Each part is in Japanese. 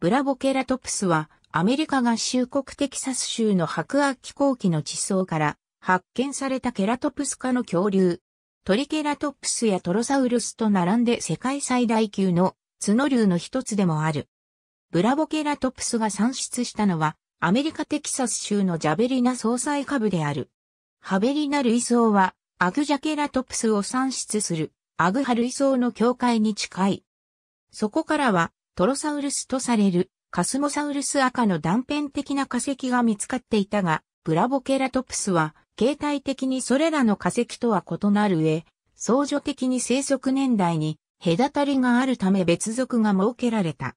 ブラボケラトプスは、アメリカ合衆国テキサス州の白亜紀後期の地層から発見されたケラトプス科の恐竜。トリケラトプスやトロサウルスと並んで世界最大級の角竜の一つでもある。ブラボケラトプスが産出したのはアメリカテキサス州のジャベリナ総裁株である。ハベリナ類層はアグジャケラトプスを産出するアグハ類層の境界に近い。そこからはトロサウルスとされるカスモサウルス赤の断片的な化石が見つかっていたが、ブラボケラトプスは形態的にそれらの化石とは異なる上、相助的に生息年代に隔たりがあるため別属が設けられた。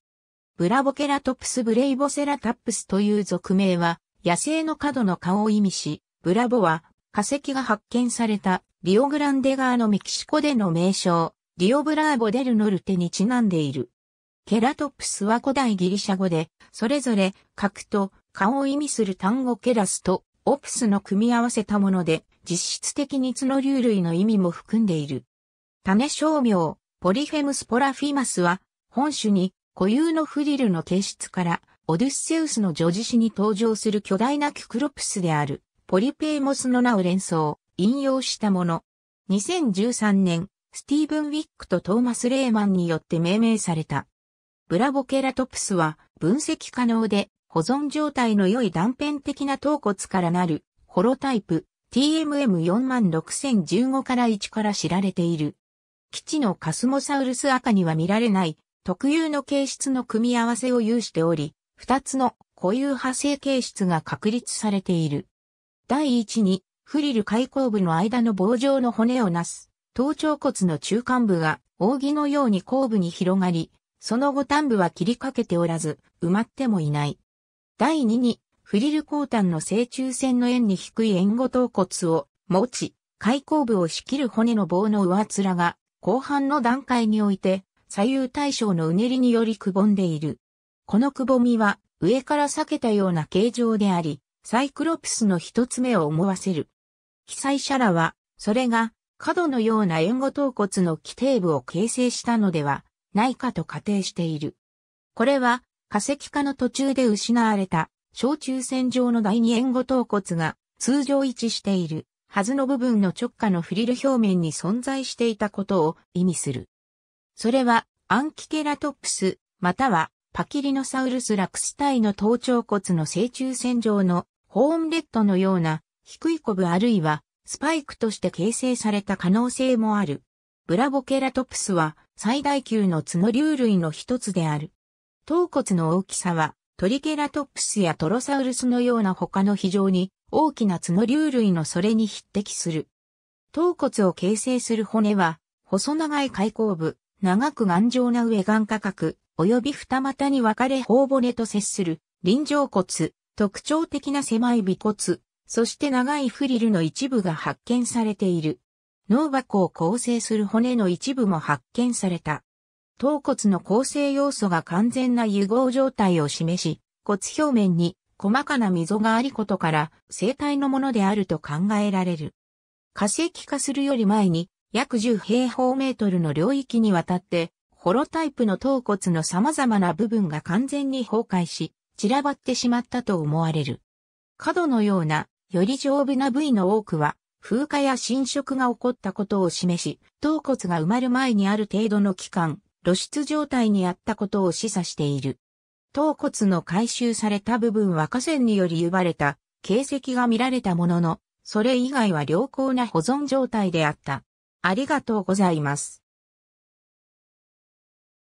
ブラボケラトプスブレイボセラタップスという属名は野生の角の顔を意味し、ブラボは化石が発見されたリオグランデ川のメキシコでの名称、リオブラーボデルノルテにちなんでいる。ケラトプスは古代ギリシャ語で、それぞれ核と顔を意味する単語ケラスとオプスの組み合わせたもので、実質的に角竜類の意味も含んでいる。種商名、ポリフェムスポラフィマスは、本種に固有のフリルの形質から、オデュッセウスの叙事詩に登場する巨大なキュクロプスである、ポリペーモスの名を連想、引用したもの。2013年、スティーブン・ウィックとトーマス・レーマンによって命名された。ブラボケラトプスは分析可能で保存状態の良い断片的な頭骨からなるホロタイプ TMM46015 から1から知られている。基地のカスモサウルス赤には見られない特有の形質の組み合わせを有しており、二つの固有派生形質が確立されている。第一にフリル開口部の間の棒状の骨をなす頭頂骨の中間部が扇のように後部に広がり、その後端部は切りかけておらず、埋まってもいない。第2に、フリル鋼端の正中線の円に低い円後頭骨を持ち、開口部を仕切る骨の棒の上面が、後半の段階において、左右対称のうねりによりくぼんでいる。このくぼみは、上から裂けたような形状であり、サイクロプスの一つ目を思わせる。被災者らは、それが、角のような円後頭骨の基底部を形成したのではないかと仮定している。これは化石化の途中で失われた小中線上の第二円後頭骨が通常位置しているはずの部分の直下のフリル表面に存在していたことを意味する。それはアンキケラトプスまたはパキリノサウルスラクス体の頭頂骨の正中線上のホーンレッドのような低いコブあるいはスパイクとして形成された可能性もある。ブラボケラトプスは最大級の角竜類の一つである。頭骨の大きさは、トリケラトプスやトロサウルスのような他の非常に大きな角竜類のそれに匹敵する。頭骨を形成する骨は、細長い開口部、長く頑丈な上眼下角、及び二股に分かれ頬骨と接する、臨場骨、特徴的な狭い尾骨、そして長いフリルの一部が発見されている。脳箱を構成する骨の一部も発見された。頭骨の構成要素が完全な融合状態を示し、骨表面に細かな溝がありことから生体のものであると考えられる。化石化するより前に約10平方メートルの領域にわたってホロタイプの頭骨の様々な部分が完全に崩壊し、散らばってしまったと思われる。角のような、より丈夫な部位の多くは、風化や侵食が起こったことを示し、頭骨が埋まる前にある程度の期間、露出状態にあったことを示唆している。頭骨の回収された部分は河川により湯ばれた形跡が見られたものの、それ以外は良好な保存状態であった。ありがとうございます。